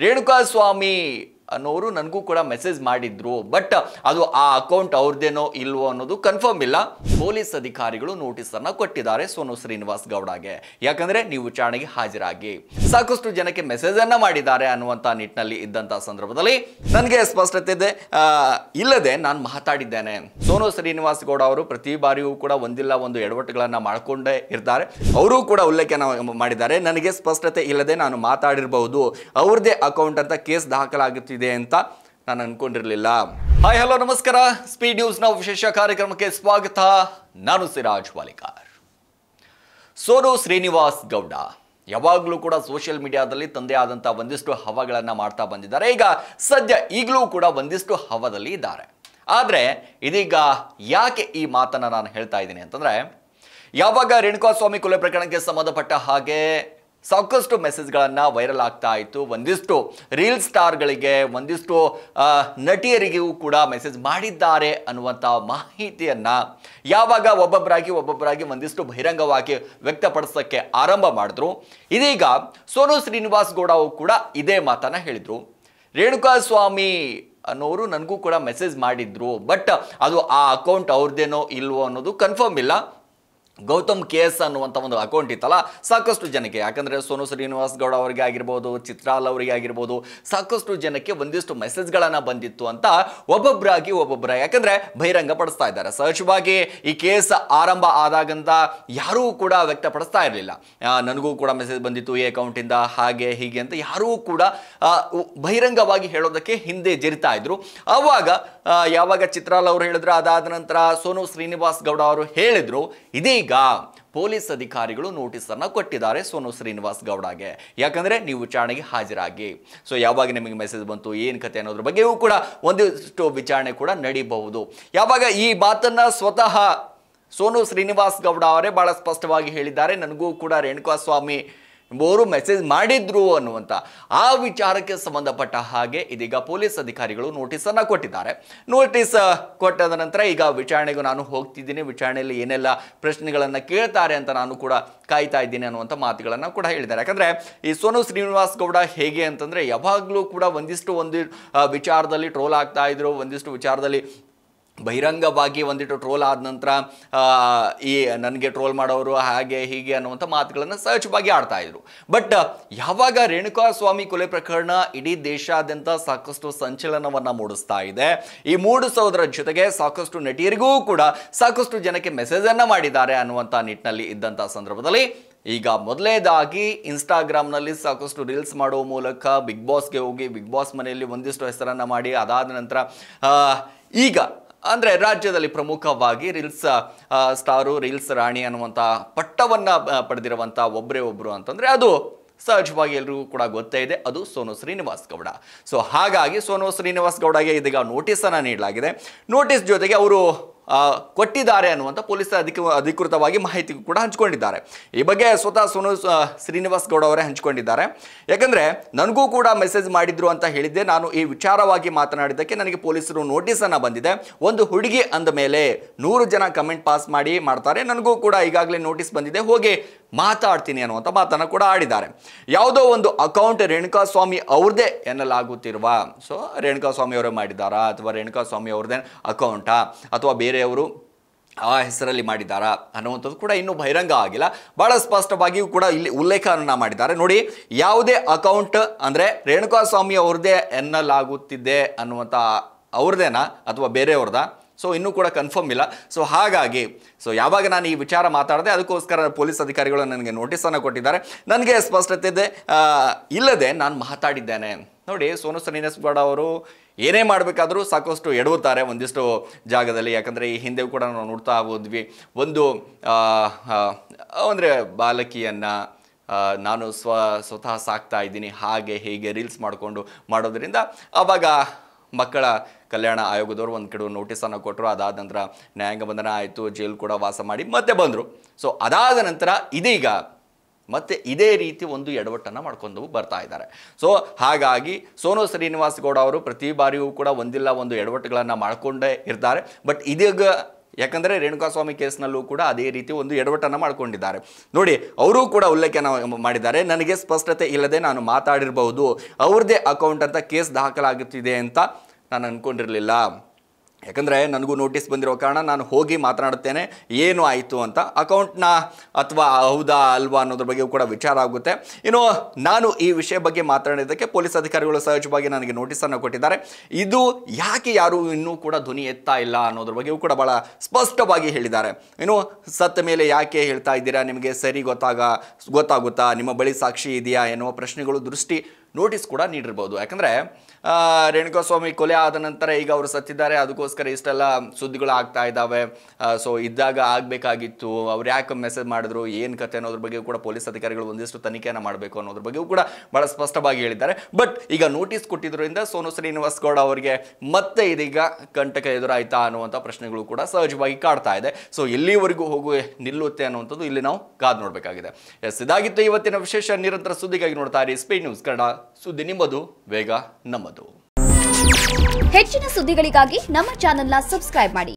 रेणुका स्वामी ಅನ್ನೋರು ನನಗೂ ಕೂಡ ಮೆಸೇಜ್ ಮಾಡಿದ್ರು ಬಟ್ ಅದು ಆ ಅಕೌಂಟ್ ಅವ್ರದ್ದೇನೋ ಇಲ್ವೋ ಅನ್ನೋದು ಕನ್ಫರ್ಮ್ ಇಲ್ಲ ಪೊಲೀಸ್ ಅಧಿಕಾರಿಗಳು ನೋಟಿಸ್ ಅನ್ನ ಕೊಟ್ಟಿದ್ದಾರೆ ಸೋನು ಶ್ರೀನಿವಾಸ್ ಗೌಡಗೆ ಯಾಕಂದ್ರೆ ನೀವು ವಿಚಾರಣೆಗೆ ಹಾಜರಾಗಿ ಸಾಕಷ್ಟು ಜನಕ್ಕೆ ಮೆಸೇಜ್ ಅನ್ನ ಮಾಡಿದ್ದಾರೆ ಅನ್ನುವಂತ ನಿಟ್ಟಿನಲ್ಲಿ ಇದ್ದಂತ ಸಂದರ್ಭದಲ್ಲಿ ನನಗೆ ಸ್ಪಷ್ಟತೆ ಇದೆ ಇಲ್ಲದೆ ನಾನು ಮಾತಾಡಿದ್ದೇನೆ ಸೋನು ಶ್ರೀನಿವಾಸ್ ಗೌಡ ಅವರು ಪ್ರತಿ ಬಾರಿಯೂ ಕೂಡ ಒಂದಿಲ್ಲ ಒಂದು ಎಡವಟ್ಟುಗಳನ್ನ ಮಾಡಿಕೊಂಡೇ ಇರ್ತಾರೆ ಅವರು ಕೂಡ ಉಲ್ಲೇಖನ ಮಾಡಿದ್ದಾರೆ ನನಗೆ ಸ್ಪಷ್ಟತೆ ಇಲ್ಲದೆ ನಾನು ಮಾತಾಡಿರಬಹುದು ಅವ್ರದೇ ಅಕೌಂಟ್ ಅಂತ ಕೇಸ್ ದಾಖಲಾಗುತ್ತಿದೆ ಇದೆ ಅಂತ ನಾನು ಅನ್ಕೊಂಡಿರಲಿಲ್ಲ ಹಾಯ್ ಹಲೋ ನಮಸ್ಕಾರ ಸ್ಪೀಡ್ ನ್ಯೂಸ್ನ ವಿಶೇಷ ಕಾರ್ಯಕ್ರಮಕ್ಕೆ ಸ್ವಾಗತ ನಾನು ಸಿರಾಜ್ ವಾಲಿಕಾರ್ ಸೋನು ಶ್ರೀನಿವಾಸ್ ಗೌಡ ಯಾವಾಗಲೂ ಕೂಡ ಸೋಷಿಯಲ್ ಮೀಡಿಯಾದಲ್ಲಿ ತಂದೆ ಆದಂಥ ಒಂದಿಷ್ಟು ಹವಗಳನ್ನ ಮಾಡ್ತಾ ಬಂದಿದ್ದಾರೆ ಈಗ ಸದ್ಯ ಈಗಲೂ ಕೂಡ ಒಂದಿಷ್ಟು ಹವದಲ್ಲಿ ಇದ್ದಾರೆ ಆದರೆ ಇದೀಗ ಯಾಕೆ ಈ ಮಾತನ್ನು ನಾನು ಹೇಳ್ತಾ ಇದ್ದೀನಿ ಅಂತಂದರೆ ಯಾವಾಗ ಸ್ವಾಮಿ ಕೊಲೆ ಪ್ರಕರಣಕ್ಕೆ ಸಂಬಂಧಪಟ್ಟ ಹಾಗೆ ಸಾಕಷ್ಟು ಮೆಸೇಜ್ಗಳನ್ನು ವೈರಲ್ ಆಗ್ತಾ ಇತ್ತು ಒಂದಿಷ್ಟು ರೀಲ್ ಸ್ಟಾರ್ಗಳಿಗೆ ಒಂದಿಷ್ಟು ನಟಿಯರಿಗೂ ಕೂಡ ಮೆಸೇಜ್ ಮಾಡಿದ್ದಾರೆ ಅನ್ನುವಂಥ ಮಾಹಿತಿಯನ್ನು ಯಾವಾಗ ಒಬ್ಬೊಬ್ಬರಾಗಿ ಒಬ್ಬೊಬ್ಬರಾಗಿ ಒಂದಿಷ್ಟು ಬಹಿರಂಗವಾಗಿ ವ್ಯಕ್ತಪಡಿಸೋಕ್ಕೆ ಆರಂಭ ಮಾಡಿದ್ರು ಇದೀಗ ಸೋನು ಶ್ರೀನಿವಾಸ್ ಗೌಡ ಅವರು ಕೂಡ ಇದೇ ಮಾತನ್ನು ಹೇಳಿದರು ರೇಣುಕಾ ಸ್ವಾಮಿ ಅನ್ನೋರು ನನಗೂ ಕೂಡ ಮೆಸೇಜ್ ಮಾಡಿದ್ರು ಬಟ್ ಅದು ಆ ಅಕೌಂಟ್ ಅವ್ರದ್ದೇನೋ ಇಲ್ವೋ ಅನ್ನೋದು ಕನ್ಫರ್ಮ್ ಇಲ್ಲ ಗೌತಮ್ ಕೆ ಎಸ್ ಅನ್ನುವಂಥ ಒಂದು ಅಕೌಂಟ್ ಇತ್ತಲ್ಲ ಸಾಕಷ್ಟು ಜನಕ್ಕೆ ಯಾಕಂದರೆ ಸೋನು ಶ್ರೀನಿವಾಸ್ ಗೌಡ ಅವರಿಗೆ ಆಗಿರ್ಬೋದು ಚಿತ್ರಾಲ್ ಅವರಿಗೆ ಆಗಿರ್ಬೋದು ಸಾಕಷ್ಟು ಜನಕ್ಕೆ ಒಂದಿಷ್ಟು ಮೆಸೇಜ್ಗಳನ್ನು ಬಂದಿತ್ತು ಅಂತ ಒಬ್ಬೊಬ್ಬರಾಗಿ ಒಬ್ಬೊಬ್ಬರ ಯಾಕಂದರೆ ಬಹಿರಂಗ ಪಡಿಸ್ತಾ ಇದ್ದಾರೆ ಸಹಜವಾಗಿ ಈ ಕೇಸ್ ಆರಂಭ ಆದಾಗಂತ ಯಾರೂ ಕೂಡ ವ್ಯಕ್ತಪಡಿಸ್ತಾ ಇರಲಿಲ್ಲ ನನಗೂ ಕೂಡ ಮೆಸೇಜ್ ಬಂದಿತ್ತು ಈ ಅಕೌಂಟಿಂದ ಹಾಗೆ ಹೀಗೆ ಅಂತ ಯಾರೂ ಕೂಡ ಬಹಿರಂಗವಾಗಿ ಹೇಳೋದಕ್ಕೆ ಹಿಂದೆ ಜರಿತಾ ಇದ್ರು ಆವಾಗ ಯಾವಾಗ ಚಿತ್ರಾಲ್ ಅವರು ಹೇಳಿದ್ರು ಅದಾದ ನಂತರ ಸೋನು ಶ್ರೀನಿವಾಸ್ ಗೌಡ ಅವರು ಹೇಳಿದರು ಇದೇ ಈಗ ಪೊಲೀಸ್ ಅಧಿಕಾರಿಗಳು ನೋಟಿಸ್ ಅನ್ನ ಕೊಟ್ಟಿದ್ದಾರೆ ಸೋನು ಶ್ರೀನಿವಾಸ್ ಗೌಡಗೆ ಯಾಕಂದ್ರೆ ನೀವು ವಿಚಾರಣೆಗೆ ಹಾಜರಾಗಿ ಸೊ ಯಾವಾಗ ನಿಮಗೆ ಮೆಸೇಜ್ ಬಂತು ಏನು ಕತೆ ಅನ್ನೋದ್ರ ಬಗ್ಗೆಯೂ ಕೂಡ ಒಂದಿಷ್ಟು ವಿಚಾರಣೆ ಕೂಡ ನಡೀಬಹುದು ಯಾವಾಗ ಈ ಮಾತನ್ನ ಸ್ವತಃ ಸೋನು ಶ್ರೀನಿವಾಸ್ ಗೌಡ ಅವರೇ ಬಹಳ ಸ್ಪಷ್ಟವಾಗಿ ಹೇಳಿದ್ದಾರೆ ನನಗೂ ಕೂಡ ಸ್ವಾಮಿ ಎಂಬುವರು ಮೆಸೇಜ್ ಮಾಡಿದ್ರು ಅನ್ನುವಂಥ ಆ ವಿಚಾರಕ್ಕೆ ಸಂಬಂಧಪಟ್ಟ ಹಾಗೆ ಇದೀಗ ಪೊಲೀಸ್ ಅಧಿಕಾರಿಗಳು ನೋಟಿಸನ್ನು ಕೊಟ್ಟಿದ್ದಾರೆ ನೋಟಿಸ್ ಕೊಟ್ಟದ ನಂತರ ಈಗ ವಿಚಾರಣೆಗೂ ನಾನು ಹೋಗ್ತಿದ್ದೀನಿ ವಿಚಾರಣೆಯಲ್ಲಿ ಏನೆಲ್ಲ ಪ್ರಶ್ನೆಗಳನ್ನು ಕೇಳ್ತಾರೆ ಅಂತ ನಾನು ಕೂಡ ಕಾಯ್ತಾ ಇದ್ದೀನಿ ಅನ್ನುವಂಥ ಮಾತುಗಳನ್ನು ಕೂಡ ಹೇಳಿದ್ದಾರೆ ಯಾಕಂದರೆ ಈ ಸೋನು ಶ್ರೀನಿವಾಸ್ ಗೌಡ ಹೇಗೆ ಅಂತಂದರೆ ಯಾವಾಗಲೂ ಕೂಡ ಒಂದಿಷ್ಟು ಒಂದು ವಿಚಾರದಲ್ಲಿ ಟ್ರೋಲ್ ಆಗ್ತಾ ಇದ್ರು ಒಂದಿಷ್ಟು ವಿಚಾರದಲ್ಲಿ ಬಹಿರಂಗವಾಗಿ ಒಂದಿಟ್ಟು ಟ್ರೋಲ್ ಆದ ನಂತರ ಈ ನನಗೆ ಟ್ರೋಲ್ ಮಾಡೋರು ಹಾಗೆ ಹೀಗೆ ಅನ್ನುವಂಥ ಮಾತುಗಳನ್ನು ಸಹಜವಾಗಿ ಆಡ್ತಾ ಇದ್ರು ಬಟ್ ಯಾವಾಗ ರೇಣುಕಾ ಸ್ವಾಮಿ ಕೊಲೆ ಪ್ರಕರಣ ಇಡೀ ದೇಶಾದ್ಯಂತ ಸಾಕಷ್ಟು ಸಂಚಲನವನ್ನು ಮೂಡಿಸ್ತಾ ಇದೆ ಈ ಮೂಡಿಸೋದರ ಜೊತೆಗೆ ಸಾಕಷ್ಟು ನಟಿಯರಿಗೂ ಕೂಡ ಸಾಕಷ್ಟು ಜನಕ್ಕೆ ಮೆಸೇಜನ್ನು ಮಾಡಿದ್ದಾರೆ ಅನ್ನುವಂಥ ನಿಟ್ಟಿನಲ್ಲಿ ಇದ್ದಂಥ ಸಂದರ್ಭದಲ್ಲಿ ಈಗ ಮೊದಲೇದಾಗಿ ಇನ್ಸ್ಟಾಗ್ರಾಮ್ನಲ್ಲಿ ಸಾಕಷ್ಟು ರೀಲ್ಸ್ ಮಾಡುವ ಮೂಲಕ ಬಿಗ್ ಬಾಸ್ಗೆ ಹೋಗಿ ಬಿಗ್ ಬಾಸ್ ಮನೆಯಲ್ಲಿ ಒಂದಿಷ್ಟು ಹೆಸರನ್ನು ಮಾಡಿ ಅದಾದ ನಂತರ ಈಗ ಅಂದರೆ ರಾಜ್ಯದಲ್ಲಿ ಪ್ರಮುಖವಾಗಿ ರೀಲ್ಸ್ ಸ್ಟಾರು ರೀಲ್ಸ್ ರಾಣಿ ಅನ್ನುವಂಥ ಪಟ್ಟವನ್ನು ಪಡೆದಿರುವಂಥ ಒಬ್ಬರೇ ಒಬ್ಬರು ಅಂತಂದರೆ ಅದು ಸಹಜವಾಗಿ ಎಲ್ರಿಗೂ ಕೂಡ ಗೊತ್ತೇ ಇದೆ ಅದು ಸೋನು ಶ್ರೀನಿವಾಸ್ ಗೌಡ ಸೊ ಹಾಗಾಗಿ ಸೋನು ಶ್ರೀನಿವಾಸ್ ಗೌಡಗೆ ಇದೀಗ ನೋಟಿಸನ್ನು ನೀಡಲಾಗಿದೆ ನೋಟಿಸ್ ಜೊತೆಗೆ ಅವರು ಕೊಟ್ಟಿದ್ದಾರೆ ಅನ್ನುವಂಥ ಪೊಲೀಸರು ಅಧಿಕ ಅಧಿಕೃತವಾಗಿ ಮಾಹಿತಿ ಕೂಡ ಹಂಚಿಕೊಂಡಿದ್ದಾರೆ ಈ ಬಗ್ಗೆ ಸ್ವತಃ ಸೋನು ಶ್ರೀನಿವಾಸ್ ಗೌಡ ಅವರೇ ಹಂಚಿಕೊಂಡಿದ್ದಾರೆ ಯಾಕಂದರೆ ನನಗೂ ಕೂಡ ಮೆಸೇಜ್ ಮಾಡಿದ್ರು ಅಂತ ಹೇಳಿದ್ದೆ ನಾನು ಈ ವಿಚಾರವಾಗಿ ಮಾತನಾಡಿದ್ದಕ್ಕೆ ನನಗೆ ಪೊಲೀಸರು ನೋಟಿಸನ್ನು ಬಂದಿದೆ ಒಂದು ಹುಡುಗಿ ಅಂದ ಮೇಲೆ ನೂರು ಜನ ಕಮೆಂಟ್ ಪಾಸ್ ಮಾಡಿ ಮಾಡ್ತಾರೆ ನನಗೂ ಕೂಡ ಈಗಾಗಲೇ ನೋಟಿಸ್ ಬಂದಿದೆ ಹೋಗಿ ಮಾತಾಡ್ತೀನಿ ಅನ್ನುವಂಥ ಮಾತನ್ನು ಕೂಡ ಆಡಿದ್ದಾರೆ ಯಾವುದೋ ಒಂದು ಅಕೌಂಟ್ ರೇಣುಕಾ ಸ್ವಾಮಿ ಅವ್ರದ್ದೇ ಎನ್ನಲಾಗುತ್ತಿರುವ ಸೊ ರೇಣುಕಾ ಸ್ವಾಮಿ ಅವರೇ ಮಾಡಿದ್ದಾರಾ ಅಥವಾ ರೇಣುಕಾ ಸ್ವಾಮಿ ಅವ್ರದ್ದೇ ಅಕೌಂಟಾ ಅಥವಾ ಬೇರೆ ಅವರು ಆ ಹೆಸರಲ್ಲಿ ಮಾಡಿದ್ದಾರಾ ಅನ್ನುವಂಥದ್ದು ಕೂಡ ಇನ್ನೂ ಬಹಿರಂಗ ಆಗಿಲ್ಲ ಬಹಳ ಸ್ಪಷ್ಟವಾಗಿಯೂ ಕೂಡ ಇಲ್ಲಿ ಉಲ್ಲೇಖವನ್ನು ಮಾಡಿದ್ದಾರೆ ನೋಡಿ ಯಾವುದೇ ಅಕೌಂಟ್ ಅಂದರೆ ರೇಣುಕಾಸ್ವಾಮಿ ಅವ್ರದ್ದೇ ಎನ್ನಲಾಗುತ್ತಿದೆ ಅನ್ನುವಂಥ ಅವ್ರದ್ದೇನಾ ಅಥವಾ ಬೇರೆಯವ್ರದ ಸೊ ಇನ್ನೂ ಕೂಡ ಕನ್ಫರ್ಮ್ ಇಲ್ಲ ಸೊ ಹಾಗಾಗಿ ಸೊ ಯಾವಾಗ ನಾನು ಈ ವಿಚಾರ ಮಾತಾಡಿದೆ ಅದಕ್ಕೋಸ್ಕರ ಪೊಲೀಸ್ ಅಧಿಕಾರಿಗಳು ನನಗೆ ನೋಟಿಸನ್ನು ಕೊಟ್ಟಿದ್ದಾರೆ ನನಗೆ ಸ್ಪಷ್ಟತೆ ಇಲ್ಲದೆ ನಾನು ಮಾತಾಡಿದ್ದೇನೆ ನೋಡಿ ಸೋನು ಶ್ರೀನಿವಾಸ್ಗೌಡ ಅವರು ಏನೇ ಮಾಡಬೇಕಾದರೂ ಸಾಕಷ್ಟು ಎಡವುತ್ತಾರೆ ಒಂದಿಷ್ಟು ಜಾಗದಲ್ಲಿ ಯಾಕಂದರೆ ಈ ಹಿಂದೆ ಕೂಡ ನಾವು ನೋಡ್ತಾ ಹೋದ್ವಿ ಒಂದು ಅಂದರೆ ಬಾಲಕಿಯನ್ನು ನಾನು ಸ್ವ ಸ್ವತಃ ಸಾಕ್ತಾ ಇದ್ದೀನಿ ಹಾಗೆ ಹೀಗೆ ರೀಲ್ಸ್ ಮಾಡಿಕೊಂಡು ಮಾಡೋದರಿಂದ ಆವಾಗ ಮಕ್ಕಳ ಕಲ್ಯಾಣ ಆಯೋಗದವರು ಒಂದು ಕಡೆ ನೋಟಿಸನ್ನು ಕೊಟ್ಟರು ಅದಾದ ನಂತರ ನ್ಯಾಯಾಂಗ ಬಂಧನ ಆಯಿತು ಜೈಲು ಕೂಡ ವಾಸ ಮಾಡಿ ಮತ್ತೆ ಬಂದರು ಸೊ ಅದಾದ ನಂತರ ಇದೀಗ ಮತ್ತು ಇದೇ ರೀತಿ ಒಂದು ಎಡವಟ್ಟನ್ನು ಮಾಡ್ಕೊಂಡು ಬರ್ತಾ ಇದ್ದಾರೆ ಸೊ ಹಾಗಾಗಿ ಸೋನು ಶ್ರೀನಿವಾಸ್ ಗೌಡ ಅವರು ಪ್ರತಿ ಬಾರಿಯೂ ಕೂಡ ಒಂದಿಲ್ಲ ಒಂದು ಎಡವಟ್ಟುಗಳನ್ನು ಮಾಡಿಕೊಂಡೇ ಇರ್ತಾರೆ ಬಟ್ ಇದೀಗ ಯಾಕಂದರೆ ರೇಣುಕಾಸ್ವಾಮಿ ಕೇಸ್ನಲ್ಲೂ ಕೂಡ ಅದೇ ರೀತಿ ಒಂದು ಎಡವಟ್ಟನ್ನು ಮಾಡಿಕೊಂಡಿದ್ದಾರೆ ನೋಡಿ ಅವರು ಕೂಡ ಉಲ್ಲೇಖನ ಮಾಡಿದ್ದಾರೆ ನನಗೆ ಸ್ಪಷ್ಟತೆ ಇಲ್ಲದೆ ನಾನು ಮಾತಾಡಿರಬಹುದು ಅವ್ರದ್ದೇ ಅಕೌಂಟ್ ಅಂತ ಕೇಸ್ ದಾಖಲಾಗುತ್ತಿದೆ ಅಂತ ನಾನು ಅಂದ್ಕೊಂಡಿರಲಿಲ್ಲ ಯಾಕಂದರೆ ನನಗೂ ನೋಟಿಸ್ ಬಂದಿರೋ ಕಾರಣ ನಾನು ಹೋಗಿ ಮಾತನಾಡುತ್ತೇನೆ ಏನು ಆಯಿತು ಅಂತ ಅಕೌಂಟ್ನ ಅಥವಾ ಹೌದಾ ಅಲ್ವಾ ಅನ್ನೋದ್ರ ಬಗ್ಗೆಯೂ ಕೂಡ ವಿಚಾರ ಆಗುತ್ತೆ ಇನ್ನು ನಾನು ಈ ವಿಷಯ ಬಗ್ಗೆ ಮಾತನಾಡಿದ್ದಕ್ಕೆ ಪೊಲೀಸ್ ಅಧಿಕಾರಿಗಳು ಸಹಜವಾಗಿ ನನಗೆ ನೋಟಿಸನ್ನು ಕೊಟ್ಟಿದ್ದಾರೆ ಇದು ಯಾಕೆ ಯಾರೂ ಇನ್ನೂ ಕೂಡ ಧ್ವನಿ ಎತ್ತಾ ಇಲ್ಲ ಅನ್ನೋದ್ರ ಬಗ್ಗೆಯೂ ಕೂಡ ಭಾಳ ಸ್ಪಷ್ಟವಾಗಿ ಹೇಳಿದ್ದಾರೆ ಇನ್ನು ಸತ್ತ ಮೇಲೆ ಯಾಕೆ ಹೇಳ್ತಾ ಇದ್ದೀರಾ ನಿಮಗೆ ಸರಿ ಗೊತ್ತಾಗ ಗೊತ್ತಾಗುತ್ತಾ ನಿಮ್ಮ ಬಳಿ ಸಾಕ್ಷಿ ಇದೆಯಾ ಎನ್ನುವ ಪ್ರಶ್ನೆಗಳು ದೃಷ್ಟಿ ನೋಟಿಸ್ ಕೂಡ ನೀಡಿರ್ಬೋದು ಯಾಕಂದರೆ ರೇಣುಕಾಸ್ವಾಮಿ ಕೊಲೆ ಆದ ನಂತರ ಈಗ ಅವರು ಸತ್ತಿದ್ದಾರೆ ಅದಕ್ಕೋಸ್ಕರ ಇಷ್ಟೆಲ್ಲ ಸುದ್ದಿಗಳು ಆಗ್ತಾ ಇದ್ದಾವೆ ಸೊ ಇದ್ದಾಗ ಆಗಬೇಕಾಗಿತ್ತು ಅವ್ರು ಯಾಕೆ ಮೆಸೇಜ್ ಮಾಡಿದ್ರು ಏನು ಕತೆ ಅನ್ನೋದ್ರ ಬಗ್ಗೆ ಕೂಡ ಪೊಲೀಸ್ ಅಧಿಕಾರಿಗಳು ಒಂದಿಷ್ಟು ತನಿಖೆಯನ್ನು ಮಾಡಬೇಕು ಅನ್ನೋದ್ರ ಬಗ್ಗೆಯೂ ಕೂಡ ಭಾಳ ಸ್ಪಷ್ಟವಾಗಿ ಹೇಳಿದ್ದಾರೆ ಬಟ್ ಈಗ ನೋಟಿಸ್ ಕೊಟ್ಟಿದ್ದರಿಂದ ಸೋನು ಶ್ರೀನಿವಾಸ್ ಗೌಡ ಅವರಿಗೆ ಮತ್ತೆ ಇದೀಗ ಕಂಟಕ ಎದುರಾಯ್ತಾ ಅನ್ನುವಂಥ ಪ್ರಶ್ನೆಗಳು ಕೂಡ ಸಹಜವಾಗಿ ಕಾಡ್ತಾ ಇದೆ ಸೊ ಎಲ್ಲಿವರೆಗೂ ಹೋಗು ನಿಲ್ಲುತ್ತೆ ಅನ್ನುವಂಥದ್ದು ಇಲ್ಲಿ ನಾವು ಕಾದು ನೋಡಬೇಕಾಗಿದೆ ಎಸ್ ಇದಾಗಿತ್ತು ಇವತ್ತಿನ ವಿಶೇಷ ನಿರಂತರ ಸುದ್ದಿಗಾಗಿ ನೋಡ್ತಾ ಇರಿ ಸ್ಪೇ ನ್ಯೂಸ್ ಕನ್ನಡ ಸುದ್ದಿ ನಿಮ್ಮದು ವೇಗ ನಮ್ಮದು ಹೆಚ್ಚಿನ ಸುದ್ದಿಗಳಿಗಾಗಿ ನಮ್ಮ ಚಾನೆಲ್ನ ಸಬ್ಸ್ಕ್ರೈಬ್ ಮಾಡಿ